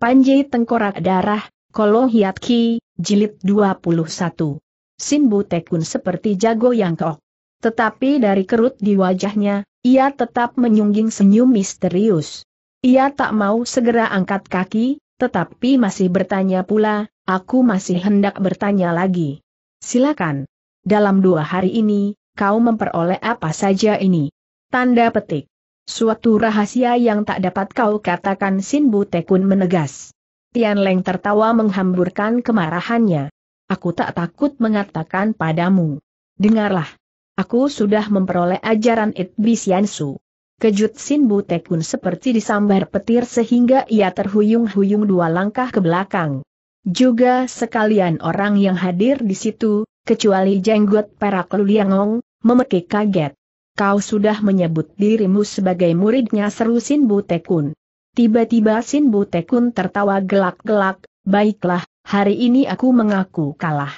Panji Tengkorak Darah, Kolo Hiat Ki, Jilid 21. Simbu Tekun seperti jago yang kok. Tetapi dari kerut di wajahnya, ia tetap menyungging senyum misterius. Ia tak mau segera angkat kaki, tetapi masih bertanya pula, aku masih hendak bertanya lagi. Silakan. Dalam dua hari ini, kau memperoleh apa saja ini? Tanda petik. Suatu rahasia yang tak dapat kau katakan Sin Tekun menegas. Tian Leng tertawa menghamburkan kemarahannya. Aku tak takut mengatakan padamu. Dengarlah. Aku sudah memperoleh ajaran Itbi Su. Kejut Sin Tekun seperti disambar petir sehingga ia terhuyung-huyung dua langkah ke belakang. Juga sekalian orang yang hadir di situ, kecuali jenggot perak Luliangong, memekik kaget kau sudah menyebut dirimu sebagai muridnya seru Sin Butekun. Tiba-tiba Sin Butekun tertawa gelak-gelak, baiklah, hari ini aku mengaku kalah.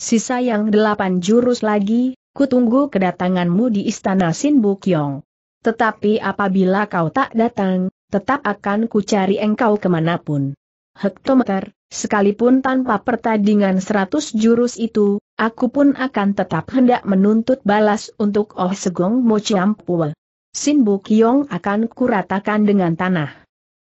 Sisa yang delapan jurus lagi, kutunggu kedatanganmu di istana Sin Bukyong. Tetapi apabila kau tak datang, tetap akan kucari engkau kemanapun. Hektometer, Sekalipun tanpa pertandingan seratus jurus itu, aku pun akan tetap hendak menuntut balas untuk Oh Segong Mo Chiampue. Sin Bu Kiong akan kuratakan dengan tanah.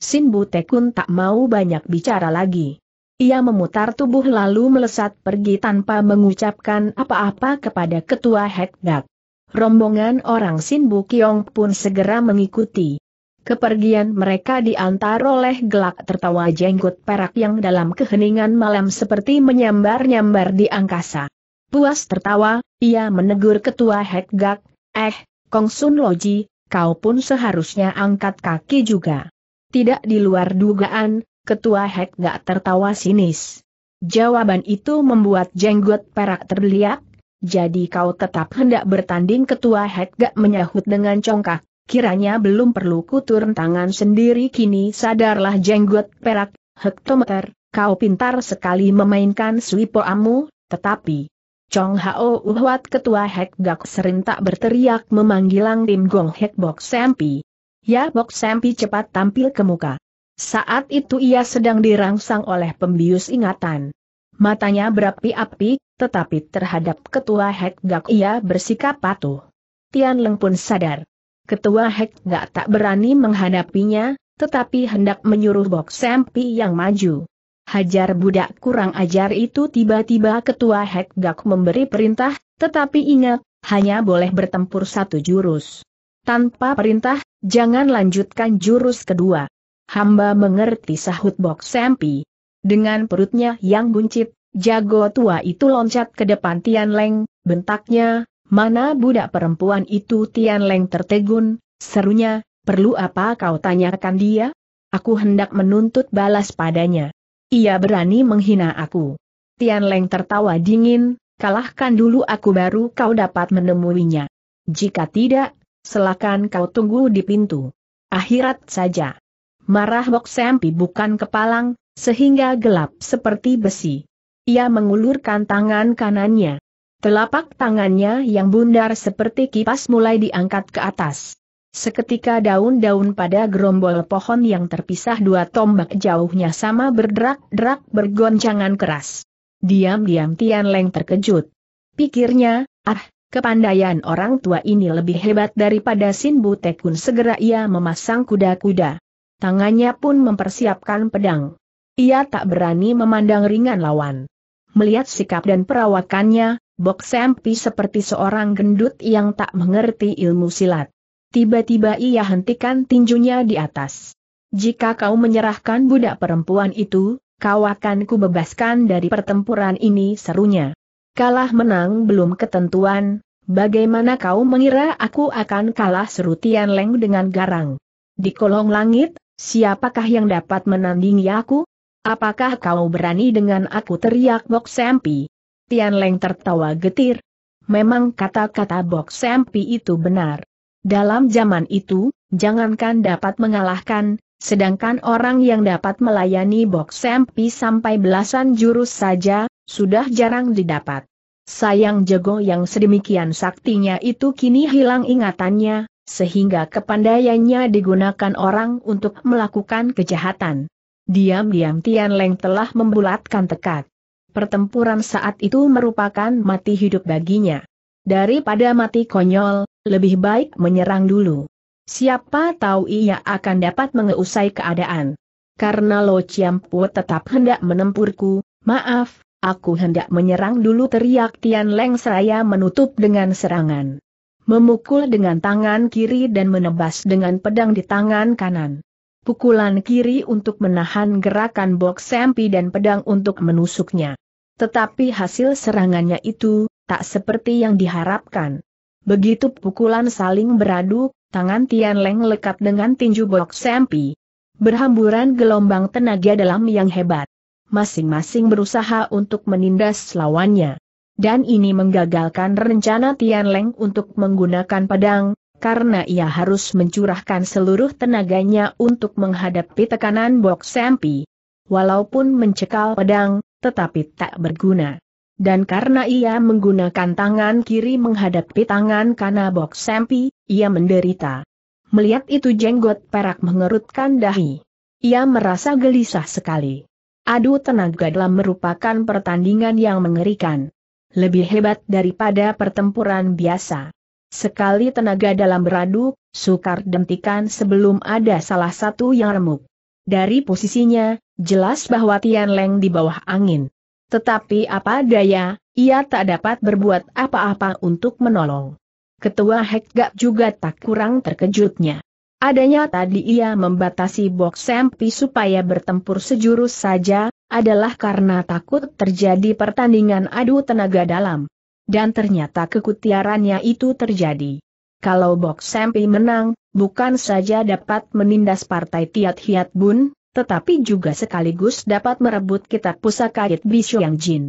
Sin Bu Tekun tak mau banyak bicara lagi. Ia memutar tubuh lalu melesat pergi tanpa mengucapkan apa-apa kepada ketua Dak. Rombongan orang Sin Bu Kiong pun segera mengikuti. Kepergian mereka diantar oleh gelak tertawa jenggot perak yang dalam keheningan malam seperti menyambar-nyambar di angkasa. Puas tertawa, ia menegur ketua Hekgak, eh, Kong Sun Loji, kau pun seharusnya angkat kaki juga. Tidak di luar dugaan, ketua Hekgak tertawa sinis. Jawaban itu membuat jenggot perak terlihat, jadi kau tetap hendak bertanding ketua Hekgak menyahut dengan congkak. Kiranya belum perlu kutur tangan sendiri kini sadarlah jenggot perak, hektometer, kau pintar sekali memainkan amu tetapi... Chong Hao Uhwat ketua Hek Gak serentak berteriak memanggil Tim Gong Hek Bok Sempi. Ya Bok Sempi cepat tampil ke muka. Saat itu ia sedang dirangsang oleh pembius ingatan. Matanya berapi-api, tetapi terhadap ketua Hek Gak ia bersikap patuh. Tian Leng pun sadar Ketua Hek gak tak berani menghadapinya, tetapi hendak menyuruh Bok Sempi yang maju. Hajar budak kurang ajar itu tiba-tiba ketua Hek gak memberi perintah, tetapi ingat, hanya boleh bertempur satu jurus. Tanpa perintah, jangan lanjutkan jurus kedua. Hamba mengerti sahut Bok Sempi. Dengan perutnya yang buncit, jago tua itu loncat ke depan Tian Leng, bentaknya, Mana budak perempuan itu Tian Leng tertegun, serunya, perlu apa kau tanyakan dia? Aku hendak menuntut balas padanya. Ia berani menghina aku. Tian Leng tertawa dingin, kalahkan dulu aku baru kau dapat menemuinya. Jika tidak, silakan kau tunggu di pintu. Akhirat saja. Marah Bok Sempi bukan kepalang, sehingga gelap seperti besi. Ia mengulurkan tangan kanannya. Telapak tangannya yang bundar seperti kipas mulai diangkat ke atas. Seketika daun-daun pada gerombol pohon yang terpisah dua tombak jauhnya sama berderak-derak bergoncangan keras. Diam-diam Tian Leng terkejut. Pikirnya, ah, kepandaian orang tua ini lebih hebat daripada Sin Tekun. segera ia memasang kuda-kuda. Tangannya pun mempersiapkan pedang. Ia tak berani memandang ringan lawan. Melihat sikap dan perawakannya, Bok Sempi seperti seorang gendut yang tak mengerti ilmu silat. Tiba-tiba ia hentikan tinjunya di atas. Jika kau menyerahkan budak perempuan itu, kau akan kubebaskan dari pertempuran ini serunya. Kalah menang belum ketentuan, bagaimana kau mengira aku akan kalah Serutian Tian Leng dengan garang. Di kolong langit, siapakah yang dapat menandingi aku? Apakah kau berani dengan aku teriak Bok Sempi? Tian Leng tertawa getir. Memang kata-kata Bok Sempi itu benar. Dalam zaman itu, jangankan dapat mengalahkan, sedangkan orang yang dapat melayani Bok Sempi sampai belasan jurus saja, sudah jarang didapat. Sayang jago yang sedemikian saktinya itu kini hilang ingatannya, sehingga kepandaiannya digunakan orang untuk melakukan kejahatan. Diam-diam Tian Leng telah membulatkan tekad. Pertempuran saat itu merupakan mati hidup baginya. Daripada mati konyol, lebih baik menyerang dulu. Siapa tahu ia akan dapat mengeusai keadaan. Karena Lo Chiampu tetap hendak menempurku, maaf, aku hendak menyerang dulu teriak Tian Leng seraya menutup dengan serangan. Memukul dengan tangan kiri dan menebas dengan pedang di tangan kanan. Pukulan kiri untuk menahan gerakan box sempi dan pedang untuk menusuknya. Tetapi hasil serangannya itu, tak seperti yang diharapkan. Begitu pukulan saling beradu, tangan Tian Leng lekat dengan tinju bok sempi. Berhamburan gelombang tenaga dalam yang hebat. Masing-masing berusaha untuk menindas lawannya. Dan ini menggagalkan rencana Tian Leng untuk menggunakan pedang, karena ia harus mencurahkan seluruh tenaganya untuk menghadapi tekanan bok sempi. Walaupun mencekal pedang, tetapi tak berguna. Dan karena ia menggunakan tangan kiri menghadapi tangan kanan Bok Sempi, ia menderita. Melihat itu jenggot perak mengerutkan dahi. Ia merasa gelisah sekali. Adu tenaga dalam merupakan pertandingan yang mengerikan. Lebih hebat daripada pertempuran biasa. Sekali tenaga dalam beradu, sukar dentikan sebelum ada salah satu yang remuk. Dari posisinya, Jelas bahwa Tian Leng di bawah angin. Tetapi apa daya, ia tak dapat berbuat apa-apa untuk menolong. Ketua Gak juga tak kurang terkejutnya. Adanya tadi ia membatasi box Sempi supaya bertempur sejurus saja, adalah karena takut terjadi pertandingan adu tenaga dalam. Dan ternyata kekutiarannya itu terjadi. Kalau Box Sempi menang, bukan saja dapat menindas partai Tiat Hiat Bun, tetapi juga sekaligus dapat merebut kitab pusaka Yit Yang Jin.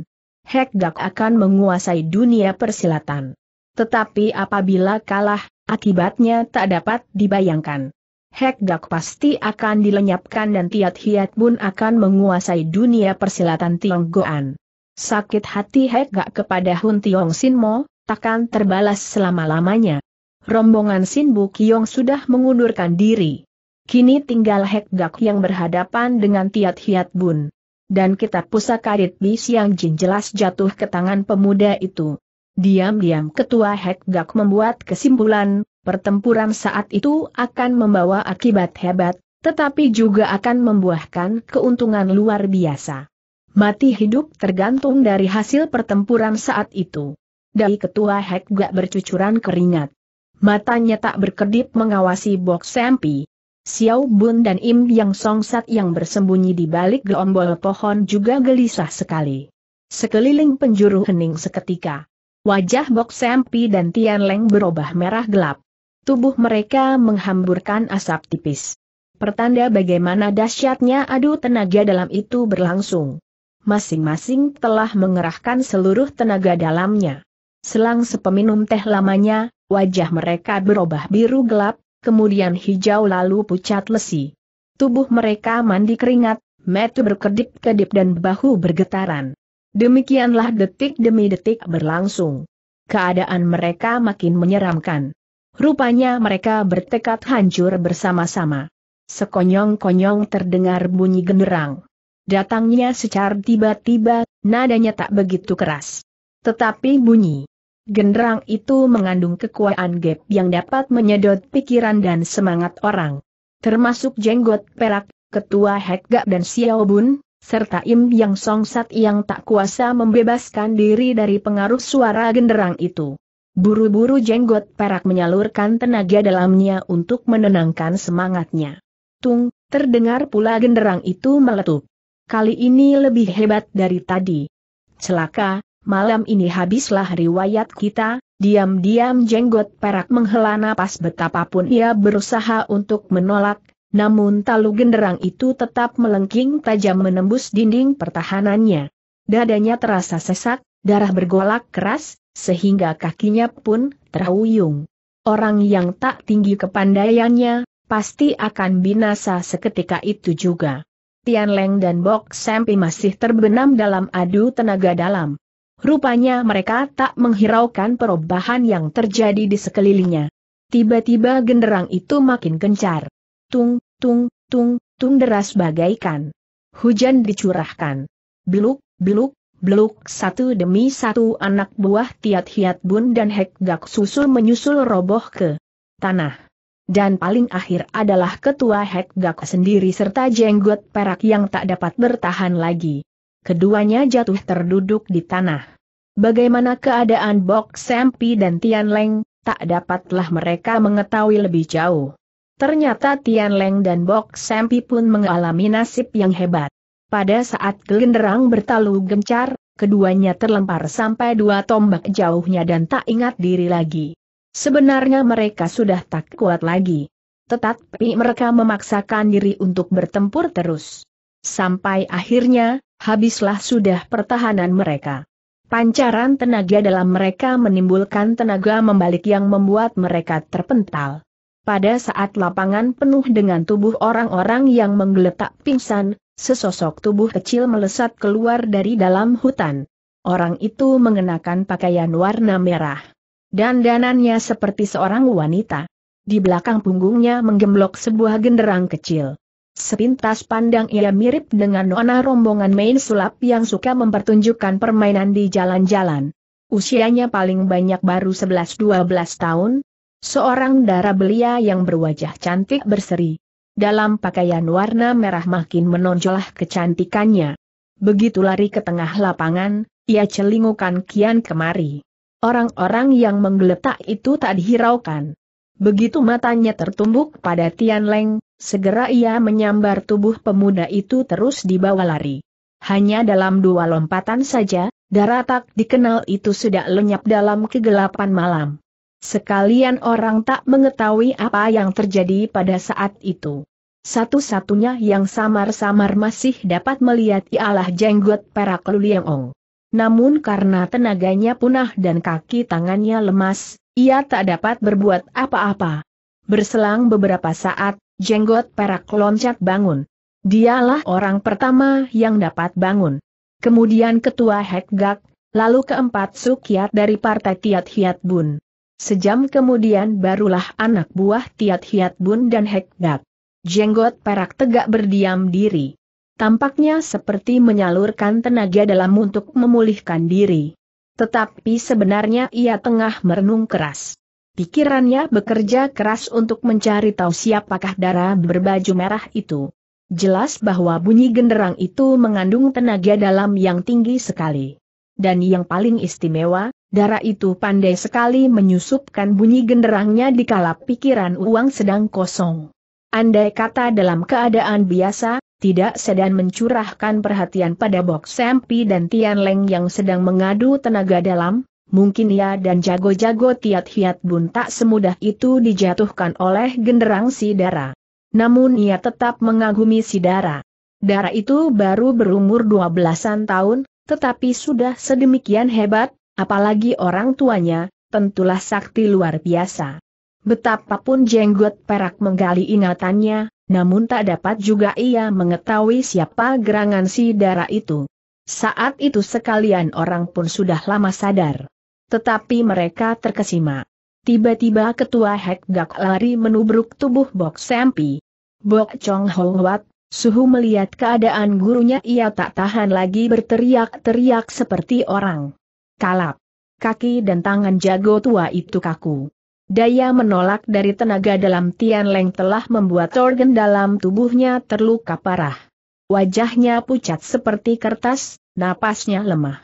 Hekgak akan menguasai dunia persilatan. Tetapi apabila kalah, akibatnya tak dapat dibayangkan. Hekgak pasti akan dilenyapkan dan Tiat Hiat pun akan menguasai dunia persilatan Tionggoan. Sakit hati Gak kepada Hun Tiong Sin Mo, takkan terbalas selama-lamanya. Rombongan Sin Bu Kiong sudah mengundurkan diri. Kini tinggal Hek Gak yang berhadapan dengan Tiat Hiat Bun. Dan kitab pusaka Ritbi Siang Jin jelas jatuh ke tangan pemuda itu. Diam-diam ketua Hek Gak membuat kesimpulan, pertempuran saat itu akan membawa akibat hebat, tetapi juga akan membuahkan keuntungan luar biasa. Mati hidup tergantung dari hasil pertempuran saat itu. Dari ketua Hek Gak bercucuran keringat. Matanya tak berkedip mengawasi Bok Sempi, Xiao Bun dan Im Yang Songsat yang bersembunyi di balik gelombol pohon juga gelisah sekali. Sekeliling penjuru hening seketika. Wajah Bok Sempi dan Tian Leng berubah merah gelap. Tubuh mereka menghamburkan asap tipis. Pertanda bagaimana dahsyatnya adu tenaga dalam itu berlangsung. Masing-masing telah mengerahkan seluruh tenaga dalamnya. Selang sepeminum teh lamanya, wajah mereka berubah biru gelap, kemudian hijau lalu pucat lesi. Tubuh mereka mandi keringat, metu berkedip-kedip dan bahu bergetaran. Demikianlah detik demi detik berlangsung. Keadaan mereka makin menyeramkan. Rupanya mereka bertekad hancur bersama-sama. Sekonyong-konyong terdengar bunyi genderang. Datangnya secara tiba-tiba, nadanya tak begitu keras. Tetapi bunyi Genderang itu mengandung kekuatan gap yang dapat menyedot pikiran dan semangat orang. Termasuk Jenggot Perak, Ketua Hekga dan Xiaobun, serta Im Yang Songsat yang tak kuasa membebaskan diri dari pengaruh suara genderang itu. Buru-buru Jenggot Perak menyalurkan tenaga dalamnya untuk menenangkan semangatnya. Tung, terdengar pula genderang itu meletup. Kali ini lebih hebat dari tadi. Celaka, malam ini habislah riwayat kita, diam-diam jenggot perak menghela napas betapapun ia berusaha untuk menolak, namun talu genderang itu tetap melengking tajam menembus dinding pertahanannya. Dadanya terasa sesak, darah bergolak keras, sehingga kakinya pun terhuyung. Orang yang tak tinggi kepandaiannya, pasti akan binasa seketika itu juga. Tian Leng dan Bok Sempi masih terbenam dalam adu tenaga dalam. Rupanya mereka tak menghiraukan perubahan yang terjadi di sekelilingnya. Tiba-tiba genderang itu makin kencar. Tung, tung, tung, tung deras bagaikan. Hujan dicurahkan. Beluk, beluk, beluk satu demi satu anak buah Tiat Hiat Bun dan Hek Gak Susul menyusul roboh ke tanah. Dan paling akhir adalah ketua Hek Gak sendiri serta jenggot perak yang tak dapat bertahan lagi keduanya jatuh terduduk di tanah. Bagaimana keadaan Bok Sempi dan Tian Leng, tak dapatlah mereka mengetahui lebih jauh. Ternyata Tian Leng dan Bok Sempi pun mengalami nasib yang hebat. Pada saat genderang bertalu gencar, keduanya terlempar sampai dua tombak jauhnya dan tak ingat diri lagi. Sebenarnya mereka sudah tak kuat lagi. Tetapi mereka memaksakan diri untuk bertempur terus. Sampai akhirnya, habislah sudah pertahanan mereka. Pancaran tenaga dalam mereka menimbulkan tenaga membalik yang membuat mereka terpental. Pada saat lapangan penuh dengan tubuh orang-orang yang menggeletak pingsan, sesosok tubuh kecil melesat keluar dari dalam hutan. Orang itu mengenakan pakaian warna merah. dan dananya seperti seorang wanita. Di belakang punggungnya menggemblok sebuah genderang kecil. Sepintas pandang ia mirip dengan nona rombongan main sulap yang suka mempertunjukkan permainan di jalan-jalan. Usianya paling banyak baru 11-12 tahun, seorang dara belia yang berwajah cantik berseri. Dalam pakaian warna merah makin menonjolah kecantikannya. Begitu lari ke tengah lapangan, ia celingukan kian kemari. Orang-orang yang menggeletak itu tak dihiraukan. Begitu matanya tertumbuk pada Tian Leng, Segera ia menyambar tubuh pemuda itu terus dibawa lari. Hanya dalam dua lompatan saja, darah tak dikenal itu sudah lenyap dalam kegelapan malam. Sekalian orang tak mengetahui apa yang terjadi pada saat itu. Satu-satunya yang samar-samar masih dapat melihat ialah jenggot perak Luliangong. Namun karena tenaganya punah dan kaki tangannya lemas, ia tak dapat berbuat apa-apa. Berselang beberapa saat, Jenggot perak loncat bangun. Dialah orang pertama yang dapat bangun. Kemudian ketua Hekgak, lalu keempat Sukiat dari partai Tiat Hiat Bun. Sejam kemudian barulah anak buah Tiat Hiat Bun dan Hekgak. Jenggot perak tegak berdiam diri. Tampaknya seperti menyalurkan tenaga dalam untuk memulihkan diri. Tetapi sebenarnya ia tengah merenung keras. Pikirannya bekerja keras untuk mencari tahu siapakah darah berbaju merah itu. Jelas bahwa bunyi genderang itu mengandung tenaga dalam yang tinggi sekali. Dan yang paling istimewa, darah itu pandai sekali menyusupkan bunyi genderangnya di kala pikiran uang sedang kosong. Andai kata dalam keadaan biasa, tidak sedang mencurahkan perhatian pada Bok Sempi dan Tian Leng yang sedang mengadu tenaga dalam, mungkin ia ya, dan jago-jago Tiat Hiat Bun tak semudah itu dijatuhkan oleh genderang si Dara. Namun ia tetap mengagumi si Dara. Dara itu baru berumur dua belasan tahun, tetapi sudah sedemikian hebat, apalagi orang tuanya, tentulah sakti luar biasa. Betapapun jenggot perak menggali ingatannya, namun tak dapat juga ia mengetahui siapa gerangan si Dara itu. Saat itu sekalian orang pun sudah lama sadar. Tetapi mereka terkesima. Tiba-tiba ketua Hek Gak lari menubruk tubuh Bok Sempi. Bok Chong Hong Wat, Suhu melihat keadaan gurunya ia tak tahan lagi berteriak-teriak seperti orang. Kalap. Kaki dan tangan jago tua itu kaku. Daya menolak dari tenaga dalam Tian Leng telah membuat organ dalam tubuhnya terluka parah. Wajahnya pucat seperti kertas, napasnya lemah.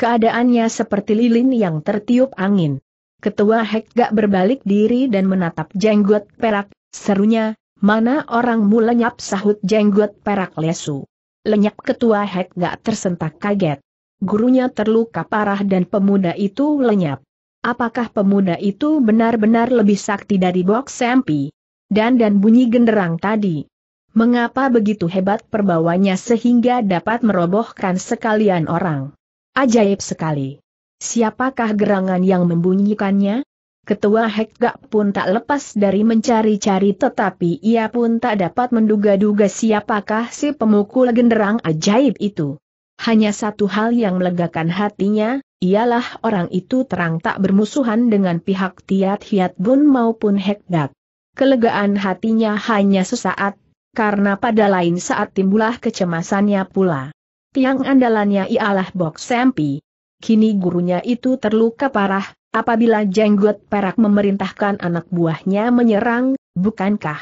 Keadaannya seperti lilin yang tertiup angin. Ketua Hek gak berbalik diri dan menatap jenggot perak, serunya, mana orangmu lenyap sahut jenggot perak lesu. Lenyap ketua Hek gak tersentak kaget. Gurunya terluka parah dan pemuda itu lenyap. Apakah pemuda itu benar-benar lebih sakti dari Bok Sempi? Dan dan bunyi genderang tadi. Mengapa begitu hebat perbawanya sehingga dapat merobohkan sekalian orang? Ajaib sekali. Siapakah gerangan yang membunyikannya? Ketua Hekgak pun tak lepas dari mencari-cari tetapi ia pun tak dapat menduga-duga siapakah si pemukul genderang ajaib itu. Hanya satu hal yang melegakan hatinya, ialah orang itu terang tak bermusuhan dengan pihak Tiat Hiat Bun maupun Hekgak. Kelegaan hatinya hanya sesaat, karena pada lain saat timbulah kecemasannya pula. Tiang andalannya ialah Bok Sempi. Kini gurunya itu terluka parah, apabila jenggot perak memerintahkan anak buahnya menyerang, bukankah?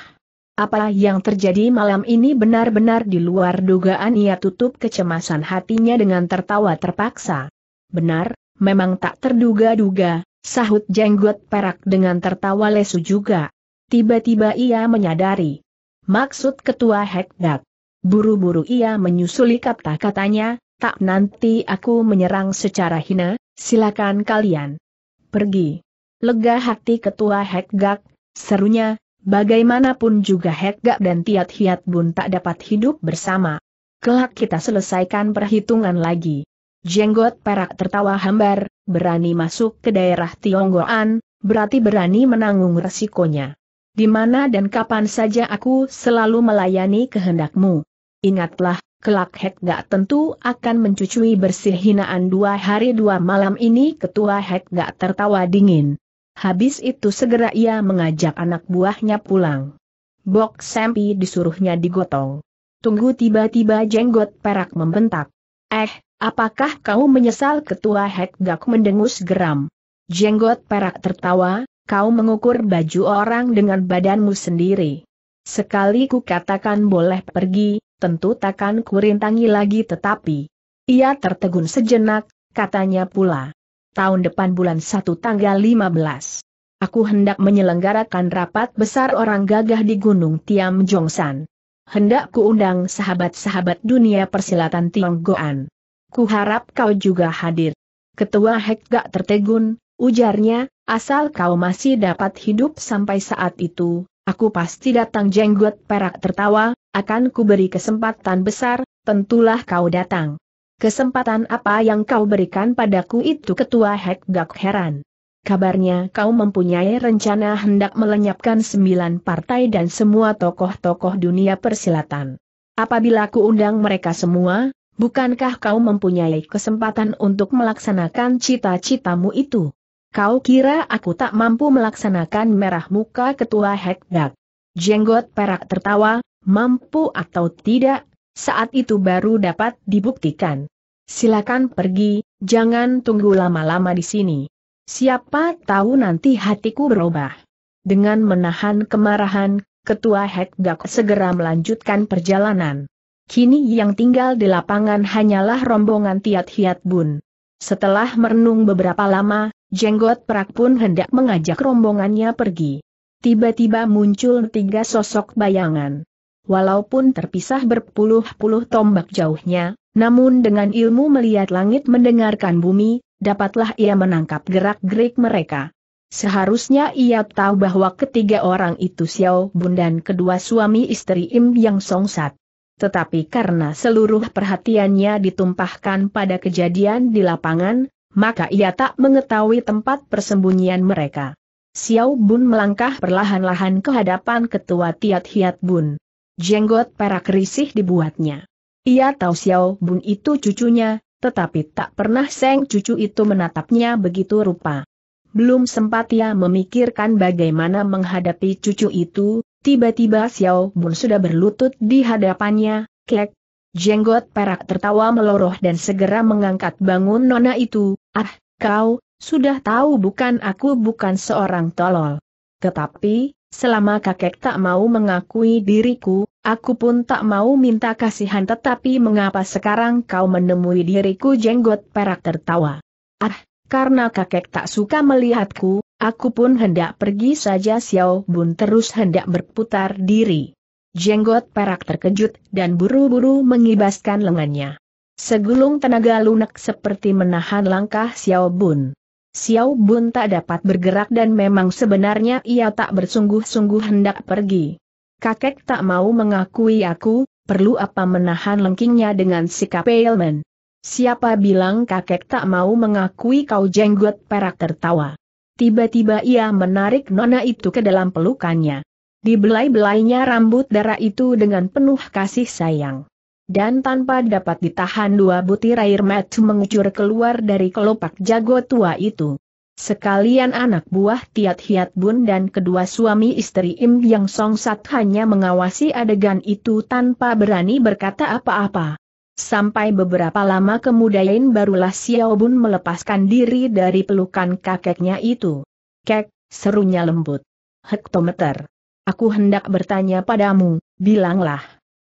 Apa yang terjadi malam ini benar-benar di luar dugaan ia tutup kecemasan hatinya dengan tertawa terpaksa. Benar, memang tak terduga-duga, sahut jenggot perak dengan tertawa lesu juga. Tiba-tiba ia menyadari. Maksud ketua Hekdak. Buru-buru ia menyusuli kata-katanya, tak nanti aku menyerang secara hina, silakan kalian. Pergi. Lega hati ketua Hekgak, serunya, bagaimanapun juga Hekgak dan Tiat Hiat Bun tak dapat hidup bersama. Kelak kita selesaikan perhitungan lagi. Jenggot perak tertawa hambar, berani masuk ke daerah Tionggoan, berarti berani menanggung resikonya. Di mana dan kapan saja aku selalu melayani kehendakmu. Ingatlah, kelak Hek gak tentu akan mencucui bersih hinaan dua hari dua malam ini ketua Hek gak tertawa dingin. Habis itu segera ia mengajak anak buahnya pulang. Bok Sempi disuruhnya digotong. Tunggu tiba-tiba jenggot perak membentak. Eh, apakah kau menyesal ketua Hek gak mendengus geram? Jenggot perak tertawa, kau mengukur baju orang dengan badanmu sendiri. Sekali ku katakan boleh pergi, tentu takkan kurintangi lagi tetapi. Ia tertegun sejenak, katanya pula. Tahun depan bulan 1 tanggal 15. Aku hendak menyelenggarakan rapat besar orang gagah di Gunung Tiam Jongsan. Hendak kuundang sahabat-sahabat dunia persilatan Tionggoan. Kuharap kau juga hadir. Ketua Hek gak tertegun, ujarnya, asal kau masih dapat hidup sampai saat itu, aku pasti datang jenggot perak tertawa, akan kuberi kesempatan besar, tentulah kau datang. Kesempatan apa yang kau berikan padaku itu ketua Hek Gak heran. Kabarnya kau mempunyai rencana hendak melenyapkan sembilan partai dan semua tokoh-tokoh dunia persilatan. Apabila ku undang mereka semua, bukankah kau mempunyai kesempatan untuk melaksanakan cita-citamu itu? Kau kira aku tak mampu melaksanakan merah muka ketua Gak? Jenggot perak tertawa, mampu atau tidak, saat itu baru dapat dibuktikan. Silakan pergi, jangan tunggu lama-lama di sini. Siapa tahu nanti hatiku berubah. Dengan menahan kemarahan, Ketua Hekgak segera melanjutkan perjalanan. Kini yang tinggal di lapangan hanyalah rombongan Tiat Hiat Bun. Setelah merenung beberapa lama, Jenggot Prak pun hendak mengajak rombongannya pergi. Tiba-tiba muncul tiga sosok bayangan walaupun terpisah berpuluh-puluh tombak jauhnya, namun dengan ilmu melihat langit mendengarkan bumi, dapatlah ia menangkap gerak-gerik mereka. Seharusnya ia tahu bahwa ketiga orang itu Xiao Bun dan kedua suami istri Im Yang Songsat. Tetapi karena seluruh perhatiannya ditumpahkan pada kejadian di lapangan, maka ia tak mengetahui tempat persembunyian mereka. Xiao Bun melangkah perlahan-lahan ke hadapan ketua Tiat Hiat Bun jenggot perak risih dibuatnya. Ia tahu Xiao Bun itu cucunya, tetapi tak pernah Seng cucu itu menatapnya begitu rupa. Belum sempat ia memikirkan bagaimana menghadapi cucu itu, tiba-tiba Xiao Bun sudah berlutut di hadapannya, kek. Jenggot perak tertawa meloroh dan segera mengangkat bangun nona itu, ah, kau, sudah tahu bukan aku bukan seorang tolol. Tetapi, selama kakek tak mau mengakui diriku, Aku pun tak mau minta kasihan tetapi mengapa sekarang kau menemui diriku jenggot perak tertawa. Ah, karena kakek tak suka melihatku, aku pun hendak pergi saja Xiao Bun terus hendak berputar diri. Jenggot perak terkejut dan buru-buru mengibaskan lengannya. Segulung tenaga lunak seperti menahan langkah Xiao Bun. Xiao Bun tak dapat bergerak dan memang sebenarnya ia tak bersungguh-sungguh hendak pergi. Kakek tak mau mengakui aku, perlu apa menahan lengkingnya dengan sikap Elman. Siapa bilang kakek tak mau mengakui kau jenggot perak tertawa. Tiba-tiba ia menarik nona itu ke dalam pelukannya. Dibelai-belainya rambut darah itu dengan penuh kasih sayang. Dan tanpa dapat ditahan dua butir air mata mengucur keluar dari kelopak jago tua itu. Sekalian anak buah Tiat Hiat Bun dan kedua suami istri Im Yang Song Sat hanya mengawasi adegan itu tanpa berani berkata apa-apa. Sampai beberapa lama kemudian barulah Xiao Bun melepaskan diri dari pelukan kakeknya itu. Kek, serunya lembut. Hektometer. Aku hendak bertanya padamu, bilanglah.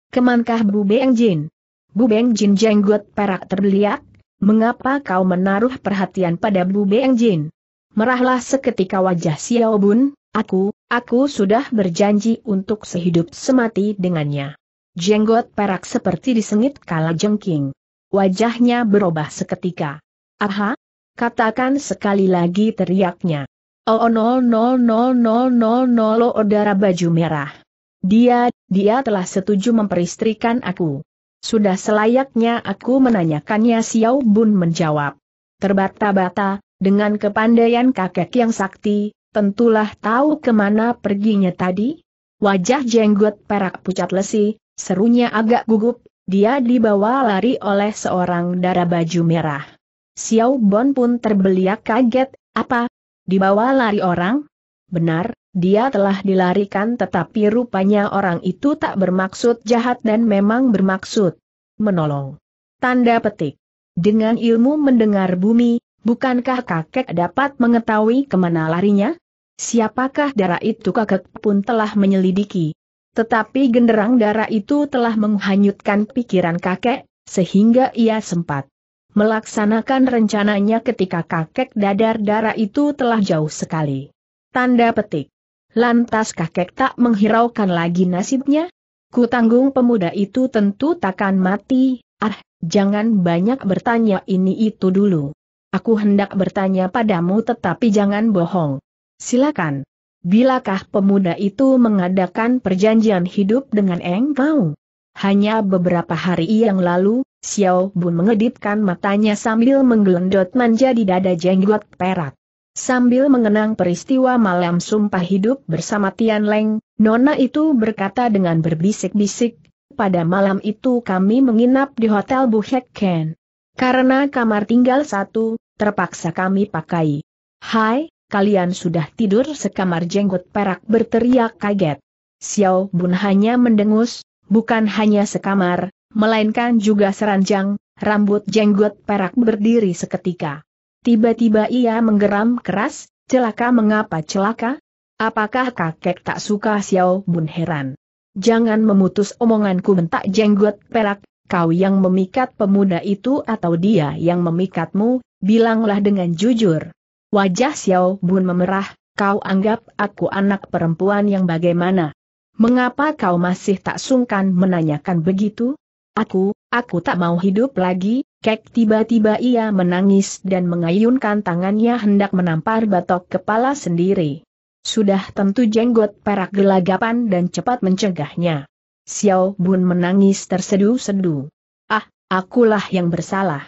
Kemankah Bu Beng Jin? Bu Beng Jin jenggot perak terbeliak, mengapa kau menaruh perhatian pada Bu Beng Jin? merahlah seketika wajah Xiao Bun, aku, aku sudah berjanji untuk sehidup semati dengannya. Jenggot perak seperti disengit kala jengking. Wajahnya berubah seketika. Aha, katakan sekali lagi teriaknya. Oh no no no no no no lo odara baju merah. Dia, dia telah setuju memperistrikan aku. Sudah selayaknya aku menanyakannya Xiao Bun menjawab. Terbata-bata, dengan kepandaian kakek yang sakti, tentulah tahu kemana perginya tadi. Wajah jenggot perak pucat lesi, serunya agak gugup, dia dibawa lari oleh seorang darah baju merah. Xiao Bon pun terbeliak kaget, apa? Dibawa lari orang? Benar, dia telah dilarikan tetapi rupanya orang itu tak bermaksud jahat dan memang bermaksud menolong. Tanda petik. Dengan ilmu mendengar bumi, Bukankah kakek dapat mengetahui kemana larinya? Siapakah darah itu kakek pun telah menyelidiki. Tetapi genderang darah itu telah menghanyutkan pikiran kakek, sehingga ia sempat melaksanakan rencananya ketika kakek dadar darah itu telah jauh sekali. Tanda petik. Lantas kakek tak menghiraukan lagi nasibnya? Kutanggung pemuda itu tentu takkan mati, ah, jangan banyak bertanya ini itu dulu. Aku hendak bertanya padamu tetapi jangan bohong. Silakan. Bilakah pemuda itu mengadakan perjanjian hidup dengan engkau? Hanya beberapa hari yang lalu, Xiao Bun mengedipkan matanya sambil menggelendot manja di dada jenggot perak. Sambil mengenang peristiwa malam sumpah hidup bersama Tian Leng, Nona itu berkata dengan berbisik-bisik, pada malam itu kami menginap di Hotel Buhek Ken. Karena kamar tinggal satu, terpaksa kami pakai. Hai, kalian sudah tidur sekamar jenggot perak berteriak kaget. Xiao Bun hanya mendengus, bukan hanya sekamar, melainkan juga seranjang, rambut jenggot perak berdiri seketika. Tiba-tiba ia menggeram keras, celaka mengapa celaka? Apakah kakek tak suka Xiao Bun heran? Jangan memutus omonganku bentak jenggot perak, kau yang memikat pemuda itu atau dia yang memikatmu, bilanglah dengan jujur. Wajah Xiao Bun memerah, kau anggap aku anak perempuan yang bagaimana? Mengapa kau masih tak sungkan menanyakan begitu? Aku, aku tak mau hidup lagi, kek tiba-tiba ia menangis dan mengayunkan tangannya hendak menampar batok kepala sendiri. Sudah tentu jenggot perak gelagapan dan cepat mencegahnya. Xiao Bun menangis tersedu-sedu. Ah, akulah yang bersalah.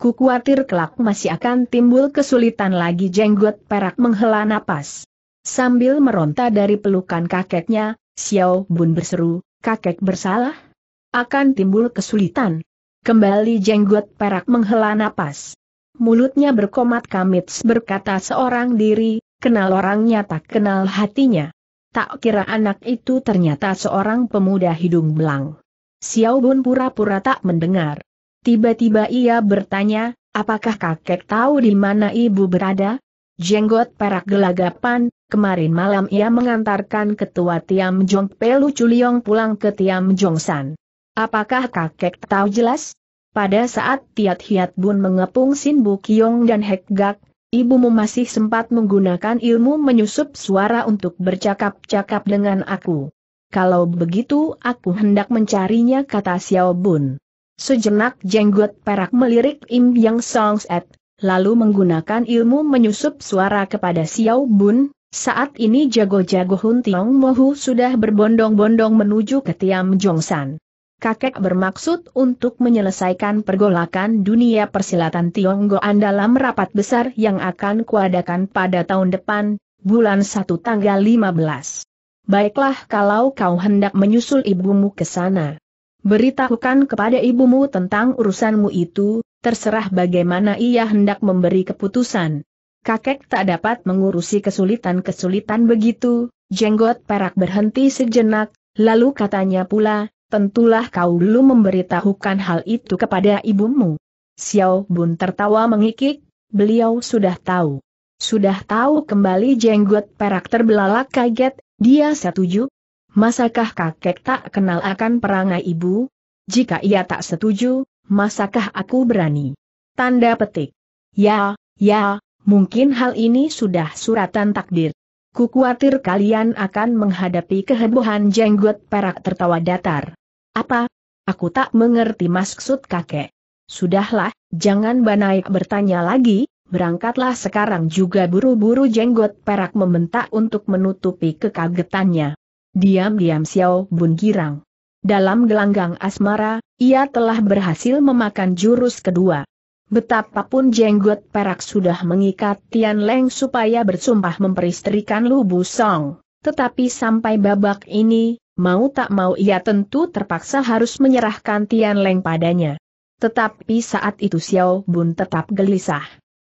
Ku khawatir kelak masih akan timbul kesulitan lagi jenggot perak menghela napas. Sambil meronta dari pelukan kakeknya, Xiao Bun berseru, kakek bersalah? Akan timbul kesulitan. Kembali jenggot perak menghela napas. Mulutnya berkomat kamits berkata seorang diri, kenal orangnya tak kenal hatinya. Tak kira anak itu ternyata seorang pemuda hidung belang. Xiao bun pura-pura tak mendengar. Tiba-tiba ia bertanya, apakah kakek tahu di mana ibu berada? Jenggot perak gelagapan, kemarin malam ia mengantarkan ketua Tiam Jong Pelu Chuliong pulang ke Tiam Jong San. Apakah kakek tahu jelas? Pada saat Tiat Hiat Bun mengepung Sin Bu Kiong dan Hek Gak, ibumu masih sempat menggunakan ilmu menyusup suara untuk bercakap-cakap dengan aku. Kalau begitu aku hendak mencarinya kata Xiao Bun. Sejenak jenggot perak melirik Im Yang Songset, lalu menggunakan ilmu menyusup suara kepada Xiao Bun, saat ini jago-jago Hun Tiong Mohu sudah berbondong-bondong menuju ke Tiam Jongsan kakek bermaksud untuk menyelesaikan pergolakan dunia persilatan Tionggoan dalam rapat besar yang akan kuadakan pada tahun depan, bulan 1 tanggal 15. Baiklah kalau kau hendak menyusul ibumu ke sana. Beritahukan kepada ibumu tentang urusanmu itu, terserah bagaimana ia hendak memberi keputusan. Kakek tak dapat mengurusi kesulitan-kesulitan begitu, jenggot perak berhenti sejenak, lalu katanya pula, tentulah kau belum memberitahukan hal itu kepada ibumu. Xiao Bun tertawa mengikik, beliau sudah tahu. Sudah tahu kembali jenggot perak terbelalak kaget, dia setuju? Masakah kakek tak kenal akan perangai ibu? Jika ia tak setuju, masakah aku berani? Tanda petik. Ya, ya, mungkin hal ini sudah suratan takdir. Kukuatir kalian akan menghadapi kehebohan jenggot perak tertawa datar. Apa? Aku tak mengerti maksud kakek. Sudahlah, jangan banaik bertanya lagi, berangkatlah sekarang juga buru-buru jenggot perak membentak untuk menutupi kekagetannya. Diam-diam Xiao Bun girang. Dalam gelanggang asmara, ia telah berhasil memakan jurus kedua. Betapapun jenggot perak sudah mengikat Tian Leng supaya bersumpah memperistrikan Lu Bu Song. Tetapi sampai babak ini, mau tak mau ia tentu terpaksa harus menyerahkan Tian Leng padanya. Tetapi saat itu Xiao Bun tetap gelisah.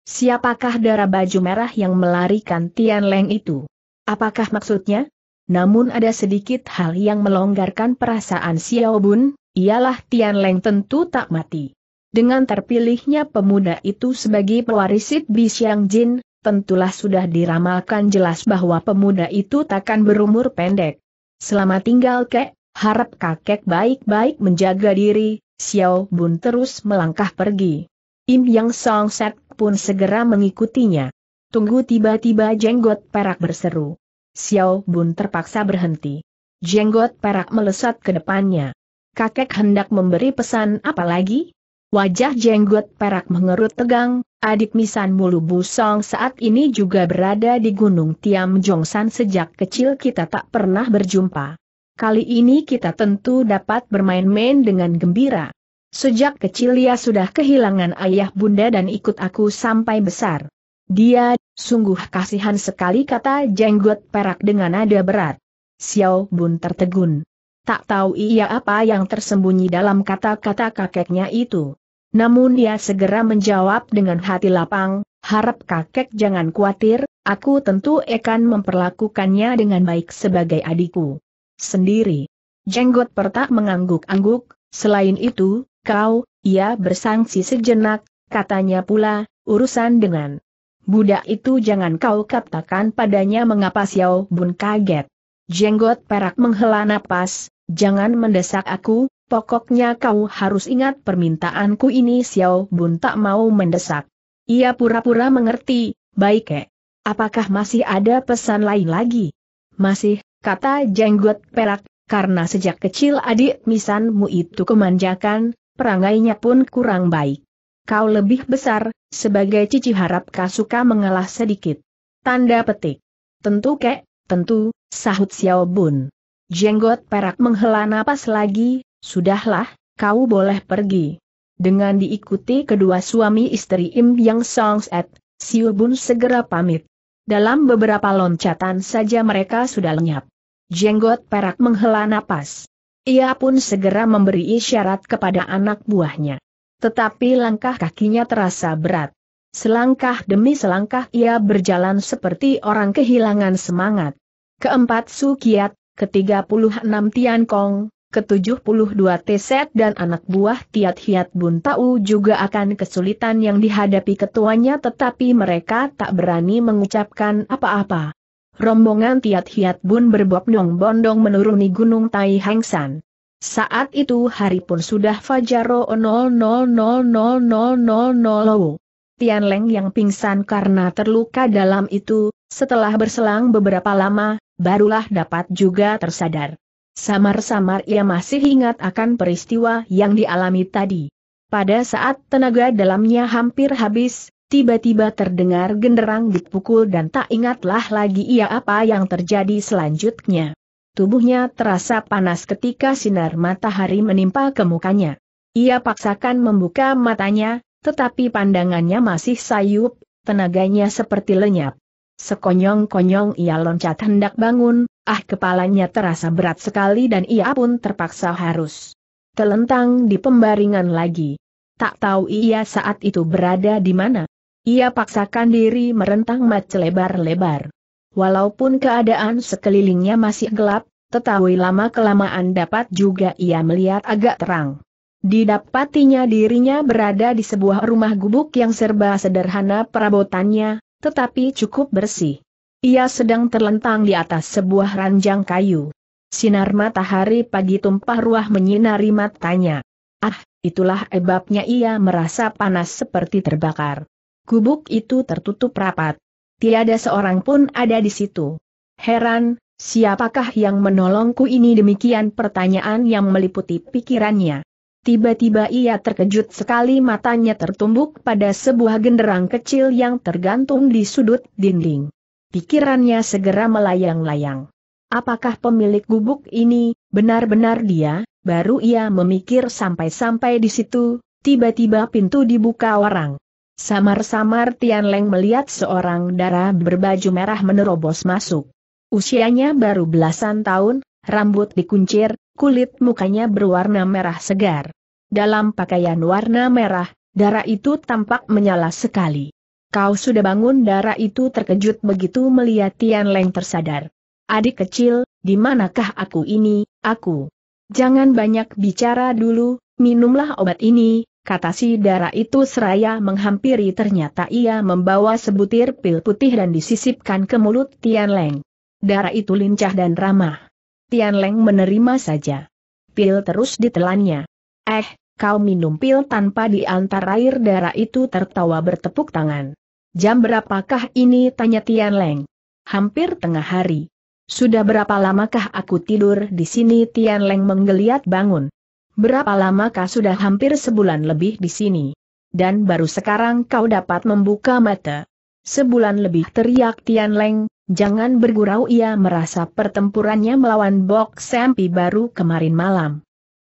Siapakah darah baju merah yang melarikan Tian Leng itu? Apakah maksudnya? Namun ada sedikit hal yang melonggarkan perasaan Xiao Bun, ialah Tian Leng tentu tak mati. Dengan terpilihnya pemuda itu sebagai pewarisit Bi Xiang Jin, tentulah sudah diramalkan jelas bahwa pemuda itu takkan berumur pendek. Selama tinggal kek, harap kakek baik-baik menjaga diri, Xiao Bun terus melangkah pergi. Im Yang Song Set pun segera mengikutinya. Tunggu tiba-tiba jenggot perak berseru. Xiao Bun terpaksa berhenti. Jenggot perak melesat ke depannya. Kakek hendak memberi pesan apa lagi? Wajah jenggot perak mengerut tegang, adik Misan Mulu Busong saat ini juga berada di Gunung Tiam Jongsan sejak kecil kita tak pernah berjumpa. Kali ini kita tentu dapat bermain-main dengan gembira. Sejak kecil ia sudah kehilangan ayah bunda dan ikut aku sampai besar. Dia, sungguh kasihan sekali kata jenggot perak dengan nada berat. Xiao Bun tertegun. Tak tahu ia apa yang tersembunyi dalam kata-kata kakeknya itu. Namun dia segera menjawab dengan hati lapang, harap kakek jangan khawatir, aku tentu akan memperlakukannya dengan baik sebagai adikku. Sendiri. Jenggot pertak mengangguk-angguk, selain itu, kau, ia bersangsi sejenak, katanya pula, urusan dengan budak itu jangan kau katakan padanya mengapa Xiao Bun kaget. Jenggot perak menghela napas, jangan mendesak aku, Pokoknya kau harus ingat permintaanku ini Xiao Bun tak mau mendesak. Ia pura-pura mengerti, baik kek. Apakah masih ada pesan lain lagi? Masih, kata jenggot perak, karena sejak kecil adik misanmu itu kemanjakan, perangainya pun kurang baik. Kau lebih besar, sebagai cici harap kau suka mengalah sedikit. Tanda petik. Tentu kek, tentu, sahut Xiao Bun. Jenggot perak menghela napas lagi, Sudahlah, kau boleh pergi. Dengan diikuti kedua suami istri Im Yang Song Set, Siu Bun segera pamit. Dalam beberapa loncatan saja mereka sudah lenyap. Jenggot perak menghela napas. Ia pun segera memberi isyarat kepada anak buahnya. Tetapi langkah kakinya terasa berat. Selangkah demi selangkah ia berjalan seperti orang kehilangan semangat. Keempat Sukiat, ketiga puluh enam Tian Kong, ke-72 Teset dan anak buah Tiat Hiat Bun Tau juga akan kesulitan yang dihadapi ketuanya tetapi mereka tak berani mengucapkan apa-apa. Rombongan Tiat Hiat Bun berbob bondong menuruni Gunung Tai Hengsan. Saat itu hari pun sudah Fajaro 00000000. Tian Leng yang pingsan karena terluka dalam itu, setelah berselang beberapa lama, barulah dapat juga tersadar. Samar-samar ia masih ingat akan peristiwa yang dialami tadi. Pada saat tenaga dalamnya hampir habis, tiba-tiba terdengar genderang dipukul dan tak ingatlah lagi ia apa yang terjadi selanjutnya. Tubuhnya terasa panas ketika sinar matahari menimpa ke mukanya. Ia paksakan membuka matanya, tetapi pandangannya masih sayup, tenaganya seperti lenyap. Sekonyong-konyong ia loncat hendak bangun, Ah kepalanya terasa berat sekali dan ia pun terpaksa harus telentang di pembaringan lagi. Tak tahu ia saat itu berada di mana. Ia paksakan diri merentang mat lebar-lebar. Walaupun keadaan sekelilingnya masih gelap, tetapi lama kelamaan dapat juga ia melihat agak terang. Didapatinya dirinya berada di sebuah rumah gubuk yang serba sederhana perabotannya, tetapi cukup bersih. Ia sedang terlentang di atas sebuah ranjang kayu. Sinar matahari pagi tumpah ruah menyinari matanya. Ah, itulah ebabnya ia merasa panas seperti terbakar. Kubuk itu tertutup rapat. Tiada seorang pun ada di situ. Heran, siapakah yang menolongku ini demikian pertanyaan yang meliputi pikirannya. Tiba-tiba ia terkejut sekali matanya tertumbuk pada sebuah genderang kecil yang tergantung di sudut dinding. Pikirannya segera melayang-layang. Apakah pemilik gubuk ini, benar-benar dia, baru ia memikir sampai-sampai di situ, tiba-tiba pintu dibuka orang. Samar-samar Tian Leng melihat seorang darah berbaju merah menerobos masuk. Usianya baru belasan tahun, rambut dikuncir, kulit mukanya berwarna merah segar. Dalam pakaian warna merah, darah itu tampak menyala sekali. Kau sudah bangun darah itu terkejut begitu melihat Tian Leng tersadar. Adik kecil, di manakah aku ini, aku? Jangan banyak bicara dulu, minumlah obat ini, kata si darah itu seraya menghampiri ternyata ia membawa sebutir pil putih dan disisipkan ke mulut Tian Leng. Darah itu lincah dan ramah. Tian Leng menerima saja. Pil terus ditelannya. Eh, kau minum pil tanpa diantar air darah itu tertawa bertepuk tangan. Jam berapakah ini? Tanya Tian Leng. Hampir tengah hari. Sudah berapa lamakah aku tidur di sini? Tian Leng menggeliat bangun. Berapa lamakah sudah hampir sebulan lebih di sini? Dan baru sekarang kau dapat membuka mata. Sebulan lebih teriak Tian Leng, jangan bergurau ia merasa pertempurannya melawan Bok Sampi baru kemarin malam.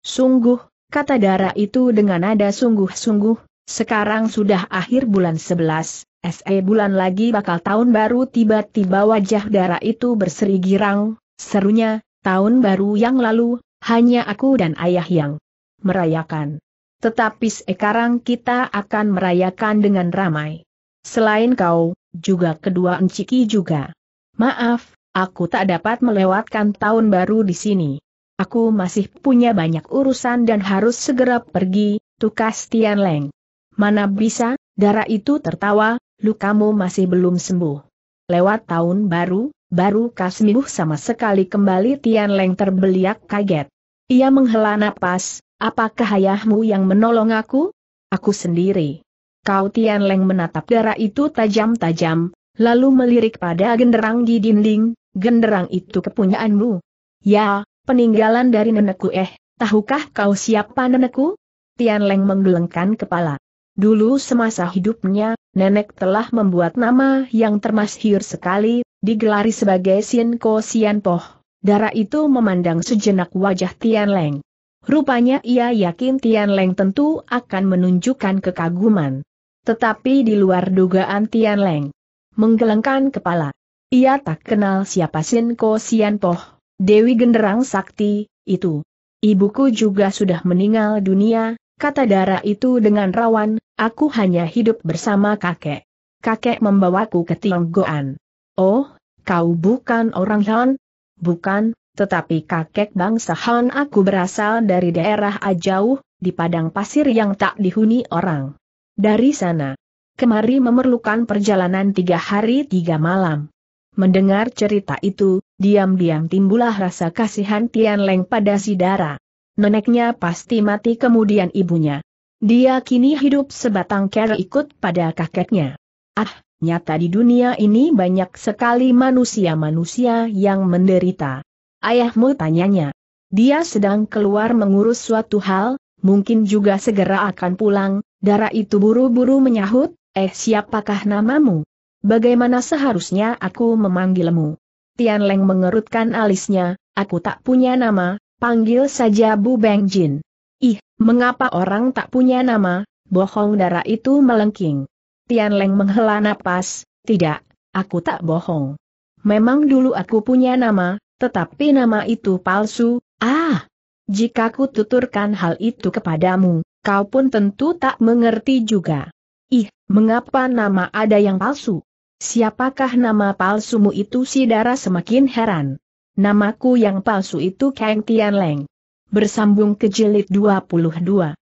Sungguh, kata darah itu dengan nada sungguh-sungguh, sekarang sudah akhir bulan 11, SE bulan lagi bakal tahun baru tiba-tiba wajah darah itu berseri girang, serunya, tahun baru yang lalu, hanya aku dan ayah yang merayakan. Tetapi sekarang kita akan merayakan dengan ramai. Selain kau, juga kedua enciki juga. Maaf, aku tak dapat melewatkan tahun baru di sini. Aku masih punya banyak urusan dan harus segera pergi, tukas Tian Leng. Mana bisa, darah itu tertawa, lukamu masih belum sembuh. Lewat tahun baru, baru sembuh sama sekali kembali Tian Leng terbeliak kaget. Ia menghela napas, apakah ayahmu yang menolong aku? Aku sendiri. Kau Tian Leng menatap darah itu tajam-tajam, lalu melirik pada genderang di dinding, genderang itu kepunyaanmu. Ya, peninggalan dari nenekku eh, tahukah kau siapa nenekku? Tian Leng menggelengkan kepala. Dulu semasa hidupnya, nenek telah membuat nama yang termasyhur sekali, digelari sebagai Sien Ko Sien Poh. Darah itu memandang sejenak wajah Tian Leng. Rupanya ia yakin Tian Leng tentu akan menunjukkan kekaguman. Tetapi di luar dugaan Tian Leng. Menggelengkan kepala. Ia tak kenal siapa Sien Ko Sien Poh, Dewi Genderang Sakti, itu. Ibuku juga sudah meninggal dunia, kata darah itu dengan rawan, aku hanya hidup bersama kakek. Kakek membawaku ke Tionggoan. Oh, kau bukan orang Han? Bukan, tetapi kakek bangsa Han aku berasal dari daerah ajauh, di padang pasir yang tak dihuni orang. Dari sana, kemari memerlukan perjalanan tiga hari tiga malam. Mendengar cerita itu, diam-diam timbullah rasa kasihan Tian Leng pada si Dara neneknya pasti mati kemudian ibunya. Dia kini hidup sebatang kera ikut pada kakeknya. Ah, nyata di dunia ini banyak sekali manusia-manusia yang menderita. Ayahmu tanyanya. Dia sedang keluar mengurus suatu hal, mungkin juga segera akan pulang, darah itu buru-buru menyahut, eh siapakah namamu? Bagaimana seharusnya aku memanggilmu? Tian Leng mengerutkan alisnya, aku tak punya nama, Panggil saja Bu Beng Jin. Ih, mengapa orang tak punya nama, bohong darah itu melengking. Tian Leng menghela napas, tidak, aku tak bohong. Memang dulu aku punya nama, tetapi nama itu palsu, ah! Jika ku tuturkan hal itu kepadamu, kau pun tentu tak mengerti juga. Ih, mengapa nama ada yang palsu? Siapakah nama palsumu itu si darah semakin heran. Namaku yang palsu itu Kang Tian Leng. Bersambung ke jilid 22.